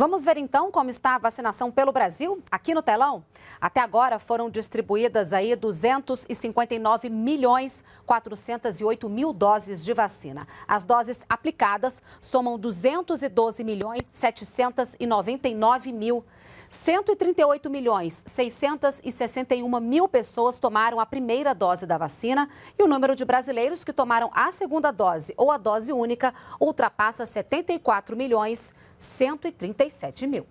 Vamos ver então como está a vacinação pelo Brasil aqui no telão. Até agora foram distribuídas aí 259 milhões 408 mil doses de vacina. As doses aplicadas somam 212 milhões 799 mil. 138 milhões 661 mil pessoas tomaram a primeira dose da vacina e o número de brasileiros que tomaram a segunda dose ou a dose única ultrapassa 74 milhões 137 mil.